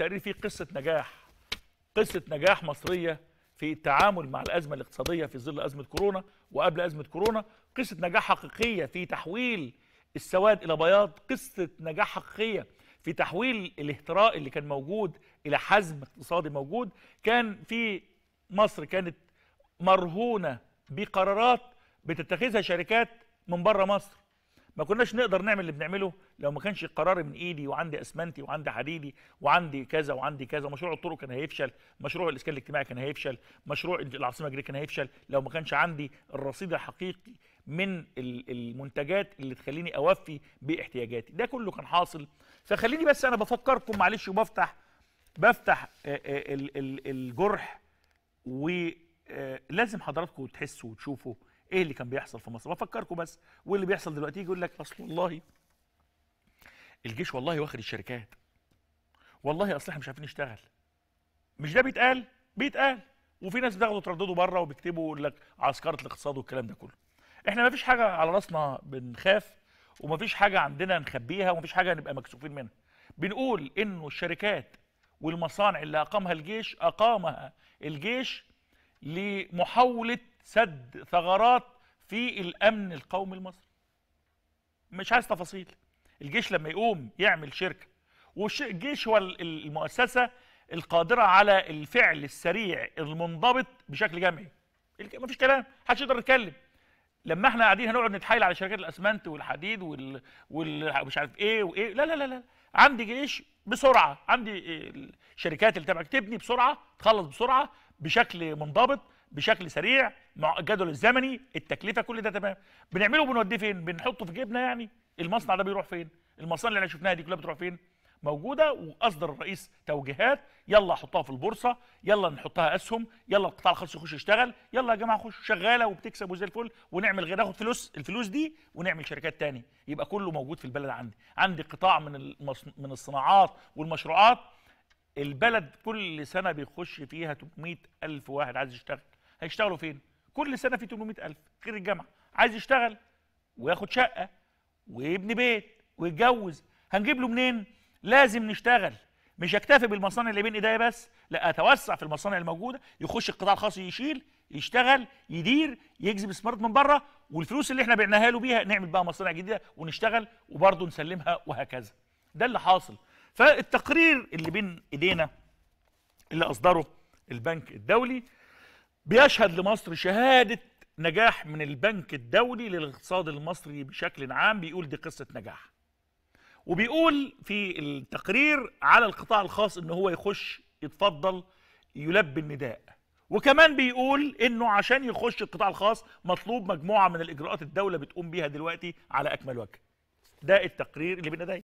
التقرير فيه قصه نجاح قصه نجاح مصريه في التعامل مع الازمه الاقتصاديه في ظل ازمه كورونا وقبل ازمه كورونا قصه نجاح حقيقيه في تحويل السواد الى بياض قصه نجاح حقيقيه في تحويل الاهتراء اللي كان موجود الى حزم اقتصادي موجود كان في مصر كانت مرهونه بقرارات بتتخذها شركات من بره مصر ما كناش نقدر نعمل اللي بنعمله لو ما كانش القرار من ايدي وعندي اسمنتي وعندي حديدي وعندي كذا وعندي كذا مشروع الطرق كان هيفشل مشروع الاسكان الاجتماعي كان هيفشل مشروع العاصمه الجديده كان هيفشل لو ما كانش عندي الرصيد الحقيقي من المنتجات اللي تخليني اوفي باحتياجاتي ده كله كان حاصل فخليني بس انا بفكركم معلش وبفتح بفتح الجرح ولازم حضراتكم تحسوا وتشوفوا ايه اللي كان بيحصل في مصر بفكركم بس واللي بيحصل دلوقتي يقول لك اصل والله الجيش والله واخد الشركات والله اصل احنا مش عارفين نشتغل مش ده بيتقال بيتقال وفي ناس بتاخده ترددوا بره وبيكتبوا لك عسكره الاقتصاد والكلام ده كله احنا ما فيش حاجه على راسنا بنخاف وما فيش حاجه عندنا نخبيها وما فيش حاجه نبقى مكسوفين منها بنقول انه الشركات والمصانع اللي اقامها الجيش اقامها الجيش لمحاوله سد ثغرات في الامن القومي المصري مش عايز تفاصيل الجيش لما يقوم يعمل شركه والجيش هو المؤسسه القادره على الفعل السريع المنضبط بشكل جمعي مفيش كلام محدش يقدر يتكلم لما احنا قاعدين هنقعد نتحايل على شركات الاسمنت والحديد وال ومش عارف ايه وايه لا لا لا لا عندي جيش بسرعه عندي الشركات اللي تبعك تبني بسرعه تخلص بسرعه بشكل منضبط بشكل سريع مع الجدول الزمني التكلفه كل ده تمام بنعمله بنوديه فين بنحطه في جيبنا يعني المصنع ده بيروح فين المصانع اللي احنا شفناها دي كلها بتروح فين موجوده واصدر الرئيس توجيهات يلا حطها في البورصه يلا نحطها اسهم يلا القطاع الخاص يخش يشتغل يلا يا جماعه خش شغاله وبتكسب وزي الفل ونعمل غير ناخد فلوس الفلوس دي ونعمل شركات تاني يبقى كله موجود في البلد عندي عندي قطاع من من الصناعات والمشروعات البلد كل سنه بيخش فيها 800 الف واحد عايز يشتغل هيشتغلوا فين كل سنه في 800000 غير الجامعه عايز يشتغل وياخد شقه ويبني بيت ويتجوز هنجيب له منين لازم نشتغل مش اكتفي بالمصانع اللي بين ايديا بس لا اتوسع في المصانع الموجوده يخش القطاع الخاص يشيل يشتغل يدير يجذب استثمارات من بره والفلوس اللي احنا بعناها له بيها نعمل بقى مصانع جديده ونشتغل وبرضه نسلمها وهكذا ده اللي حاصل فالتقرير اللي بين ايدينا اللي اصدره البنك الدولي بيشهد لمصر شهادة نجاح من البنك الدولي للاقتصاد المصري بشكل عام بيقول دي قصة نجاح وبيقول في التقرير على القطاع الخاص ان هو يخش يتفضل يلبي النداء وكمان بيقول انه عشان يخش القطاع الخاص مطلوب مجموعة من الاجراءات الدولة بتقوم بيها دلوقتي على اكمل وجه ده التقرير اللي بين